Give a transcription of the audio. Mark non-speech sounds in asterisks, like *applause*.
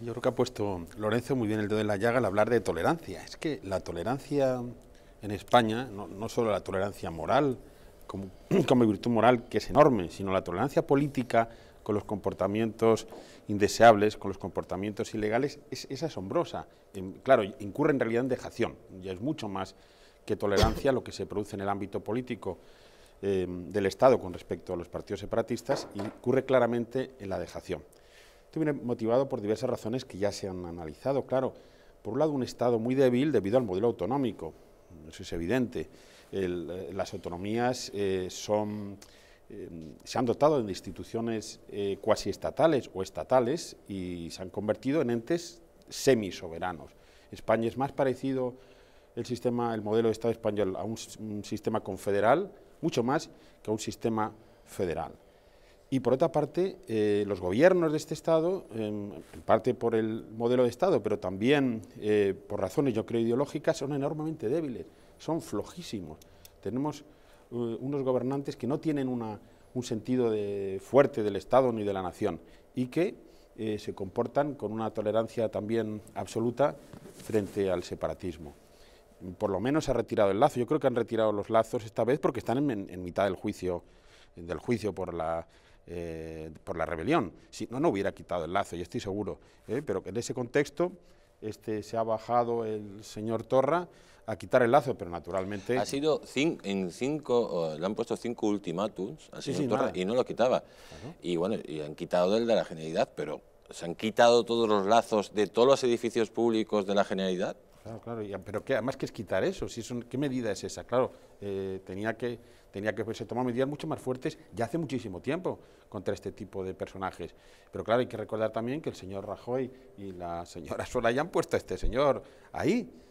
yo creo que ha puesto Lorenzo muy bien el dedo en la llaga al hablar de tolerancia. Es que la tolerancia en España, no, solo la tolerancia moral, *clears throat* como, virtud moral que es enorme, sino la tolerancia política con los comportamientos indeseables, con los comportamientos ilegales, es, asombrosa. Em, claro, incurre en realidad en dejación, ya es mucho más que tolerancia lo que se produce en el ámbito político em, del Estado con respecto a los partidos separatistas, incurre claramente en la dejación. Esto viene motivado por diversas razones que ya se han analizado, claro. Por un lado, un Estado muy débil debido al modelo autonómico, eso es evidente. Eh, las autonomías eh, son, eh, se han dotado de instituciones cuasi estatales o estatales y se han convertido en entes semisoberanos. España es más parecido el sistema, el modelo de Estado español a un sistema confederal, mucho más que a un sistema federal. Y por otra parte, eh, los gobiernos de este Estado, em, en parte por el modelo de Estado, pero también eh, por razones, yo creo, ideológicas, son enormemente débiles, son flojísimos. Tenemos eh, unos gobernantes que no tienen un sentido de, fuerte del Estado ni de la nación y que se comportan con una tolerancia también absoluta frente al separatismo por lo menos ha retirado el lazo. Yo creo que han retirado los lazos esta vez porque están en, en mitad del juicio, del juicio por la eh, por la rebelión. Si no, no hubiera quitado el lazo, yo estoy seguro. ¿eh? Pero en ese contexto este, se ha bajado el señor Torra a quitar el lazo, pero naturalmente... Ha sido en cinco, le han puesto cinco ultimátums al señor Torra y no lo quitaba. Y bueno, y han quitado el de la generalidad, pero se han quitado todos los lazos de todos los edificios públicos de la generalidad. Claro, claro, pero que además que es quitar eso, si son, ¿qué medida es esa? Claro, eh, tenía que tenía que se medidas mucho más fuertes ya hace muchísimo tiempo contra este tipo de personajes. Pero claro, hay que recordar también que el señor Rajoy y la señora *laughs* Sola han puesto a este señor ahí.